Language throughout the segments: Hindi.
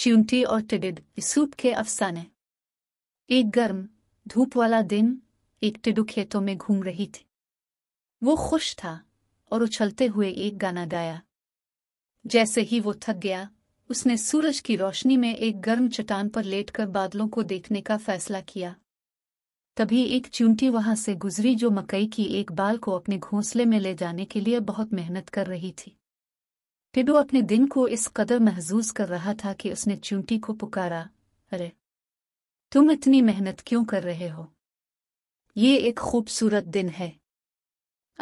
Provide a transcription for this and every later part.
चिंटी और टिडिड सूप के अफसाने एक गर्म धूप वाला दिन एक टिडू खेतों में घूम रही थी वो खुश था और उछलते हुए एक गाना गाया जैसे ही वो थक गया उसने सूरज की रोशनी में एक गर्म चट्टान पर लेटकर बादलों को देखने का फैसला किया तभी एक चूंटी वहां से गुजरी जो मकई की एक बाल को अपने घोंसले में ले जाने के लिए बहुत मेहनत कर रही थी टिडो अपने दिन को इस कदर महजूज कर रहा था कि उसने चूंटी को पुकारा अरे तुम इतनी मेहनत क्यों कर रहे हो ये एक खूबसूरत दिन है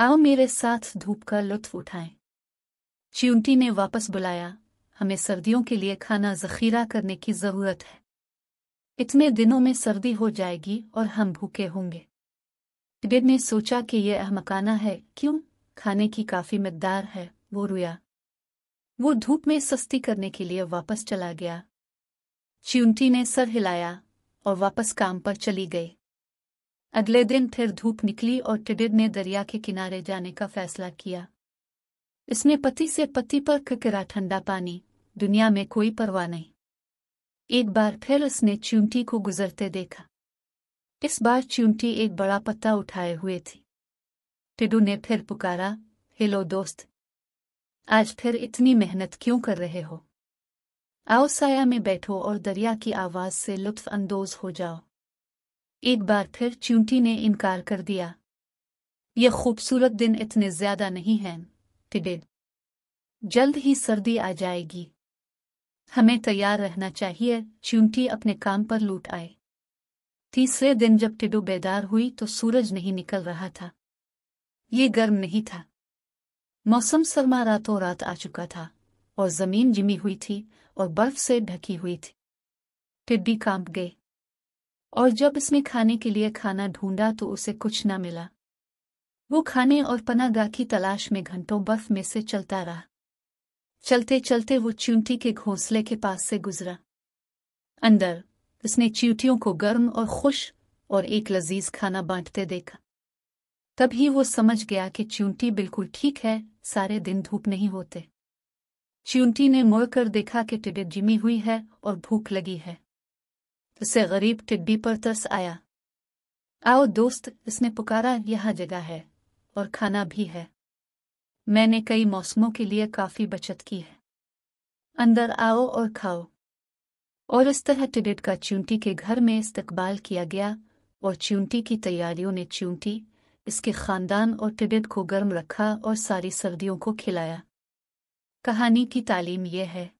आओ मेरे साथ धूप का लुत्फ उठाएं। चूंटी ने वापस बुलाया हमें सर्दियों के लिए खाना जखीरा करने की जरूरत है इतने दिनों में सर्दी हो जाएगी और हम भूखे होंगे टिडेड ने सोचा कि यह अहमकाना है क्यों खाने की काफी मकदार है वो रुया वो धूप में सस्ती करने के लिए वापस चला गया चिंटी ने सर हिलाया और वापस काम पर चली गई अगले दिन फिर धूप निकली और टिडिर ने दरिया के किनारे जाने का फैसला किया इसने पति से पति पर ककरा ठंडा पानी दुनिया में कोई परवाह नहीं एक बार फिर उसने च्यूंटी को गुजरते देखा इस बार च्यूंटी एक बड़ा पत्ता उठाए हुए थी टिडू ने फिर पुकारा हेलो दोस्त आज फिर इतनी मेहनत क्यों कर रहे हो आओ साया में बैठो और दरिया की आवाज से लुत्फ अंदोज हो जाओ एक बार फिर चूंटी ने इनकार कर दिया यह खूबसूरत दिन इतने ज्यादा नहीं हैं टिडेड जल्द ही सर्दी आ जाएगी हमें तैयार रहना चाहिए चूंटी अपने काम पर लूट आए तीसरे दिन जब टिडो बेदार हुई तो सूरज नहीं निकल रहा था ये गर्म नहीं था मौसम सरमा रातों रात आ चुका था और जमीन जिमी हुई थी और बर्फ से ढकी हुई थी टिड्डी कांप गए और जब इसने खाने के लिए खाना ढूंढा तो उसे कुछ न मिला वो खाने और पनागा की तलाश में घंटों बर्फ में से चलता रहा चलते चलते वो चिंटी के घोंसले के पास से गुजरा अंदर उसने चींटियों को गर्म और खुश और एक लजीज खाना बांटते देखा तभी वो समझ गया कि चींटी बिल्कुल ठीक है सारे दिन धूप नहीं होते च्यूंटी ने मुड़कर देखा कि टिड्डी जिमी हुई है और भूख लगी है उसे गरीब टिड्डी पर तरस आया आओ दोस्त इसने पुकारा यह जगह है और खाना भी है मैंने कई मौसमों के लिए काफी बचत की है अंदर आओ और खाओ और इस तरह टिडिट का च्यूंटी के घर में इस्तकबाल किया गया और च्यूंटी की तैयारियों ने च्यूंटी इसके खानदान और तबियत को गर्म रखा और सारी सर्दियों को खिलाया कहानी की तालीम यह है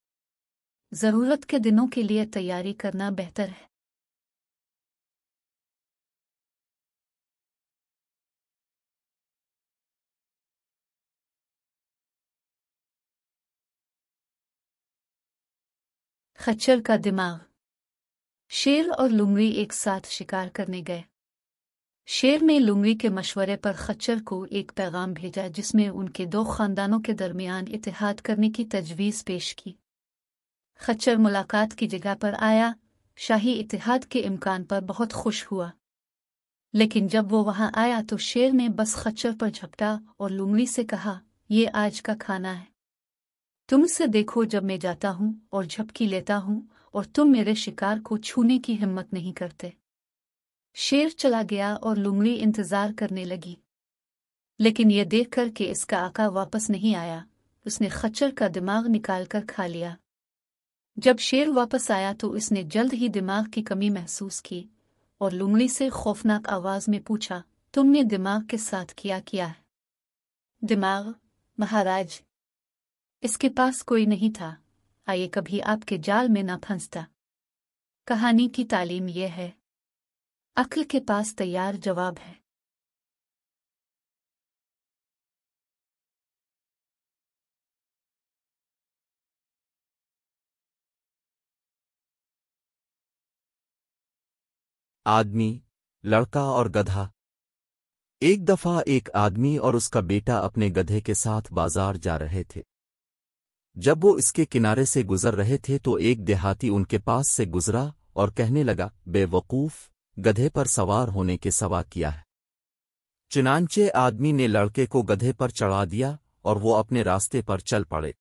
ज़रूरत के दिनों के लिए तैयारी करना बेहतर है खच्चर का दिमाग शेर और लुमरी एक साथ शिकार करने गए शेर ने लुंगी के मशवरे पर खच्चर को एक पैगाम भेजा जिसमें उनके दो खानदानों के दरमियान इतिहाद करने की तजवीज़ पेश की खच्चर मुलाकात की जगह पर आया शाही इतिहाद के इम्कान पर बहुत खुश हुआ लेकिन जब वो वहां आया तो शेर ने बस खच्चर पर झपटा और लुंगी से कहा ये आज का खाना है तुम से देखो जब मैं जाता हूँ और झपकी लेता हूँ और तुम मेरे शिकार को छूने की हिम्मत नहीं करते शेर चला गया और लुंगड़ी इंतजार करने लगी लेकिन यह देखकर कि इसका आका वापस नहीं आया उसने खच्चर का दिमाग निकालकर खा लिया जब शेर वापस आया तो इसने जल्द ही दिमाग की कमी महसूस की और लुंगड़ी से खौफनाक आवाज में पूछा तुमने दिमाग के साथ क्या किया है दिमाग महाराज इसके पास कोई नहीं था आइए कभी आपके जाल में ना फंसता कहानी की तालीम यह है अक्ल के पास तैयार जवाब है आदमी लड़का और गधा एक दफा एक आदमी और उसका बेटा अपने गधे के साथ बाजार जा रहे थे जब वो इसके किनारे से गुजर रहे थे तो एक देहाती उनके पास से गुजरा और कहने लगा बेवकूफ गधे पर सवार होने के सवा किया है चुनानचे आदमी ने लड़के को गधे पर चढ़ा दिया और वो अपने रास्ते पर चल पड़े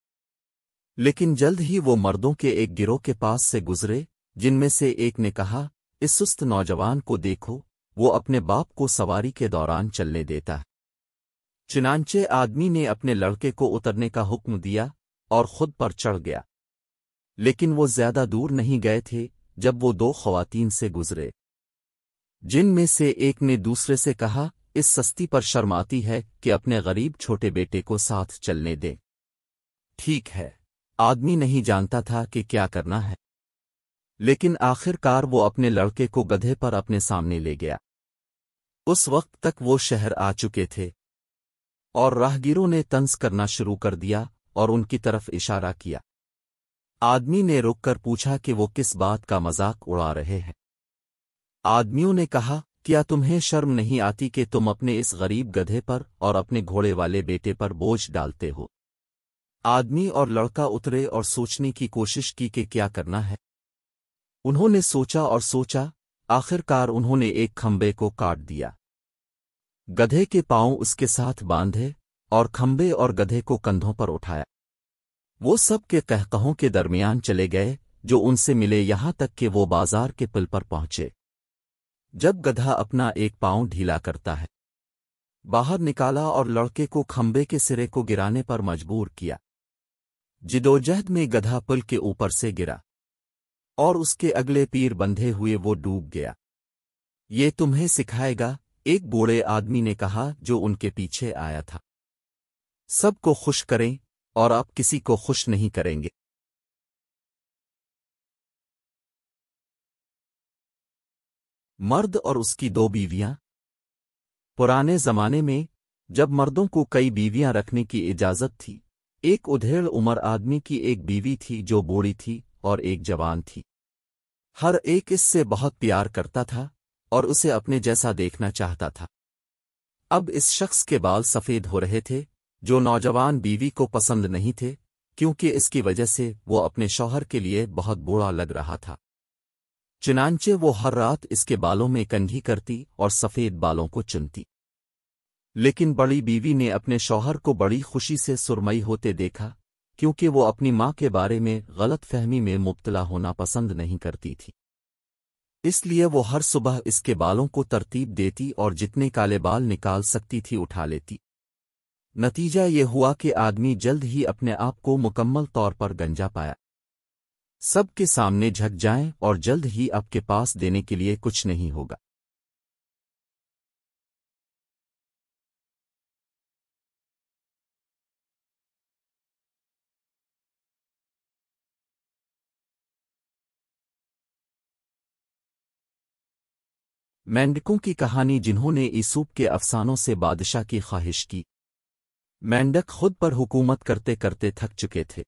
लेकिन जल्द ही वो मर्दों के एक गिरोह के पास से गुजरे जिनमें से एक ने कहा इस सुस्त नौजवान को देखो वो अपने बाप को सवारी के दौरान चलने देता है चिनाचे आदमी ने अपने लड़के को उतरने का हुक्म दिया और खुद पर चढ़ गया लेकिन वो ज्यादा दूर नहीं गए थे जब वो दो खवातीन से गुजरे जिनमें से एक ने दूसरे से कहा इस सस्ती पर शर्म आती है कि अपने गरीब छोटे बेटे को साथ चलने दे ठीक है आदमी नहीं जानता था कि क्या करना है लेकिन आखिरकार वो अपने लड़के को गधे पर अपने सामने ले गया उस वक्त तक वो शहर आ चुके थे और राहगीरों ने तंस करना शुरू कर दिया और उनकी तरफ इशारा किया आदमी ने रुककर पूछा कि वो किस बात का मजाक उड़ा रहे हैं आदमियों ने कहा क्या तुम्हें शर्म नहीं आती कि तुम अपने इस गरीब गधे पर और अपने घोड़े वाले बेटे पर बोझ डालते हो आदमी और लड़का उतरे और सोचने की कोशिश की कि क्या करना है उन्होंने सोचा और सोचा आखिरकार उन्होंने एक खम्बे को काट दिया गधे के पांव उसके साथ बांधे और खम्बे और गधे को कंधों पर उठाया वो सब के कहकहों के दरमियान चले गए जो उनसे मिले यहां तक कि वो बाजार के पुल पर पहुंचे जब गधा अपना एक पांव ढीला करता है बाहर निकाला और लड़के को खंबे के सिरे को गिराने पर मजबूर किया जिदोजहद में गधा पुल के ऊपर से गिरा और उसके अगले पीर बंधे हुए वो डूब गया ये तुम्हें सिखाएगा एक बूढ़े आदमी ने कहा जो उनके पीछे आया था सबको खुश करें और आप किसी को खुश नहीं करेंगे मर्द और उसकी दो बीवियां पुराने जमाने में जब मर्दों को कई बीवियां रखने की इजाजत थी एक उधेड़ उम्र आदमी की एक बीवी थी जो बूढ़ी थी और एक जवान थी हर एक इससे बहुत प्यार करता था और उसे अपने जैसा देखना चाहता था अब इस शख्स के बाल सफ़ेद हो रहे थे जो नौजवान बीवी को पसंद नहीं थे क्योंकि इसकी वजह से वो अपने शौहर के लिए बहुत बूढ़ा लग रहा था चुनानचे वो हर रात इसके बालों में कंघी करती और सफ़ेद बालों को चुनती लेकिन बड़ी बीवी ने अपने शौहर को बड़ी खुशी से सुरमई होते देखा क्योंकि वो अपनी माँ के बारे में गलत फहमी में मुबतला होना पसंद नहीं करती थी इसलिए वो हर सुबह इसके बालों को तरतीब देती और जितने काले बाल निकाल सकती थी उठा लेती नतीजा ये हुआ कि आदमी जल्द ही अपने आप को मुकम्मल तौर पर गंजा पाया सबके सामने झक जाएं और जल्द ही आपके पास देने के लिए कुछ नहीं होगा मेंढकों की कहानी जिन्होंने ईसूप के अफसानों से बादशाह की ख्वाहिश की मेंढक खुद पर हुकूमत करते करते थक चुके थे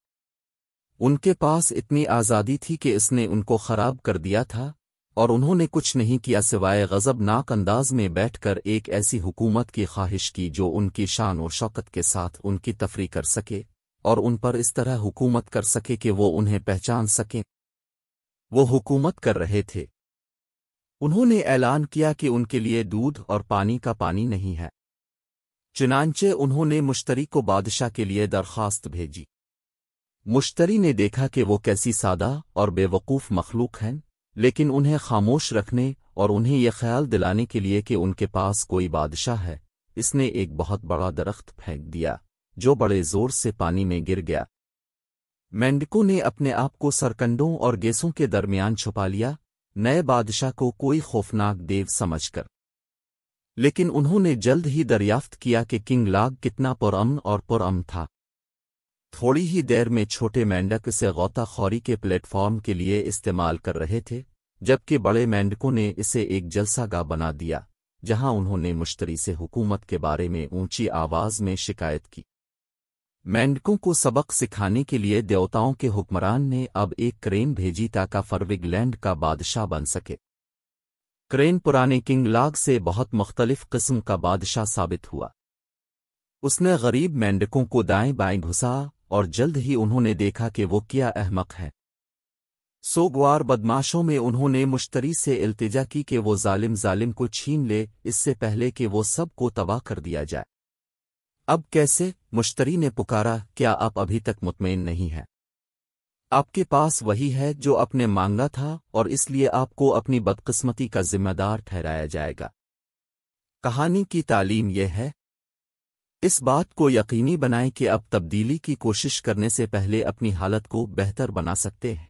उनके पास इतनी आज़ादी थी कि इसने उनको ख़राब कर दिया था और उन्होंने कुछ नहीं किया सिवाय गज़बनाक अंदाज में बैठकर एक ऐसी हुकूमत की ख्वाहिश की जो उनकी शान और शौकत के साथ उनकी तफरी कर सके और उन पर इस तरह हुकूमत कर सके कि वो उन्हें पहचान सकें वो हुकूमत कर रहे थे उन्होंने ऐलान किया कि उनके लिए दूध और पानी का पानी नहीं है चुनानचे उन्होंने मुश्तरी को बादशाह के लिए दरख्वास्त भेजी मुश्तरी ने देखा कि वो कैसी सादा और बेवकूफ़ मखलूक हैं लेकिन उन्हें खामोश रखने और उन्हें यह ख्याल दिलाने के लिए कि उनके पास कोई बादशाह है इसने एक बहुत बड़ा दरख्त फेंक दिया जो बड़े जोर से पानी में गिर गया मेंढकों ने अपने आप को सरकंडों और गेसों के दरमियान छुपा लिया नए बादशाह को कोई खौफनाक देव समझकर लेकिन उन्होंने जल्द ही दरियाफ्त किया कि किंग लाग कितना पुरअमन और पुरअम था थोड़ी ही देर में छोटे मेंढक इसे गौताखोरी के प्लेटफॉर्म के लिए इस्तेमाल कर रहे थे जबकि बड़े मेंढकों ने इसे एक जलसागा बना दिया जहां उन्होंने मुश्तरी से हुकूमत के बारे में ऊंची आवाज में शिकायत की मेंढकों को सबक सिखाने के लिए देवताओं के हुक्मरान ने अब एक क्रेन भेजी ताका फरविगलैंड का बादशाह बन सके क्रेन पुराने किंग लाग से बहुत मुख्तलिफ किस्म का बादशाह साबित हुआ उसने गरीब मेंढकों को दाएं बाएं घुसा और जल्द ही उन्होंने देखा कि वो क्या अहमक है सोगवार बदमाशों में उन्होंने मुश्तरी से इल्तिजा की कि वो जालिम जालिम को छीन ले इससे पहले कि वो सब को तबाह कर दिया जाए अब कैसे मुश्तरी ने पुकारा क्या आप अभी तक मुतमिन नहीं हैं आपके पास वही है जो आपने मांगा था और इसलिए आपको अपनी बदकिस्मती का जिम्मेदार ठहराया जाएगा कहानी की तालीम यह है इस बात को यकीनी बनाएं कि आप तब्दीली की कोशिश करने से पहले अपनी हालत को बेहतर बना सकते हैं